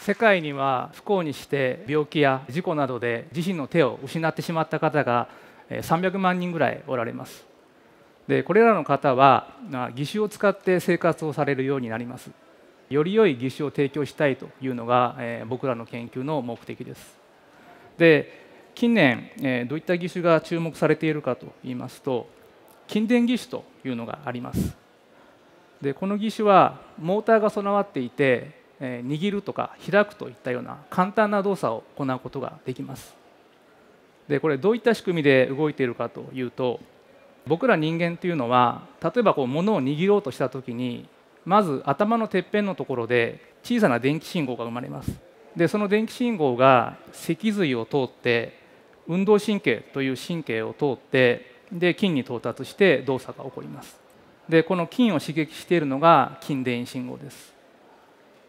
世界には不幸にして病気や事故などで自身の手を失ってしまった方が300万人ぐらいおられますでこれらの方は義手を使って生活をされるようになりますより良い義手を提供したいというのが、え僕らの研究の目的ですで近年、えどういった義手が注目されているかといいますと筋電義手というのがありますでこの義手はモーターが備わっていて握るとか開くといったような簡単な動作を行うことができますでこれどういった仕組みで動いているかというと僕ら人間というのは例えばこう物を握ろうとした時にまず頭のてっぺんのところで小さな電気信号が生まれますでその電気信号が脊髄を通って運動神経という神経を通ってで筋に到達して動作が起こりますでこの筋を刺激しているのが筋電位信号です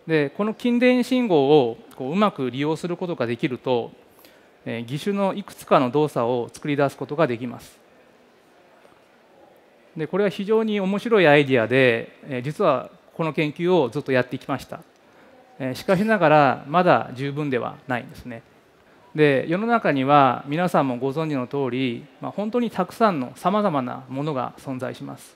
でこの筋電信号をこううまく利用することができると、えー、義手のいくつかの動作を作り出すことができますでこれは非常に面白いアイディアで、えー、実はこの研究をずっとやってきました、えー、しかしながらまだ十分ではないんですねで世の中には皆さんもご存知の通り、まあ、本当にたくさんのさまざまなものが存在します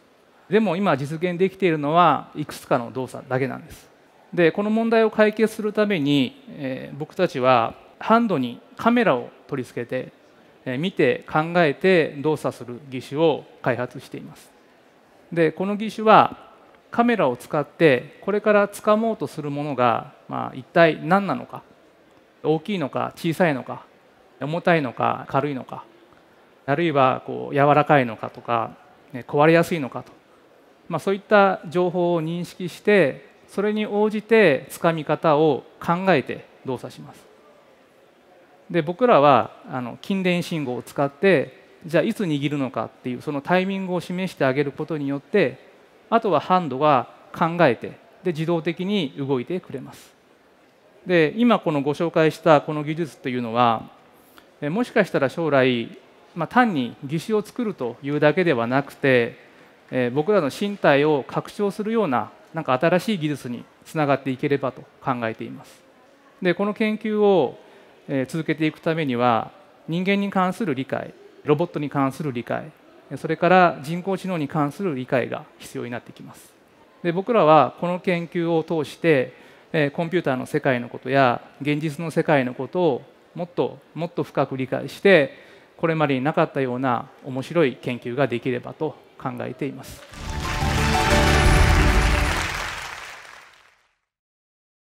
でも今実現できているのはいくつかの動作だけなんですでこの問題を解決するために、えー、僕たちはハンドにカメラを取り付けて、えー、見て考えて動作する義手を開発していますでこの義手はカメラを使ってこれから掴もうとするものが、まあ、一体何なのか大きいのか小さいのか重たいのか軽いのかあるいはこう柔らかいのかとか、ね、壊れやすいのかと、まあ、そういった情報を認識してそれに応じてつかみ方を考えて動作しますで僕らはあの筋電信号を使ってじゃあいつ握るのかっていうそのタイミングを示してあげることによってあとはハンドが考えてで自動的に動いてくれますで今このご紹介したこの技術というのはもしかしたら将来、まあ、単に義手を作るというだけではなくて僕らの身体を拡張するようななんか新しい技術につながっていければと考えています。でこの研究を続けていくためには人間に関する理解ロボットに関する理解それから人工知能に関する理解が必要になってきます。で僕らはこの研究を通してコンピューターの世界のことや現実の世界のことをもっともっと深く理解してこれまでになかったような面白い研究ができればと考えています。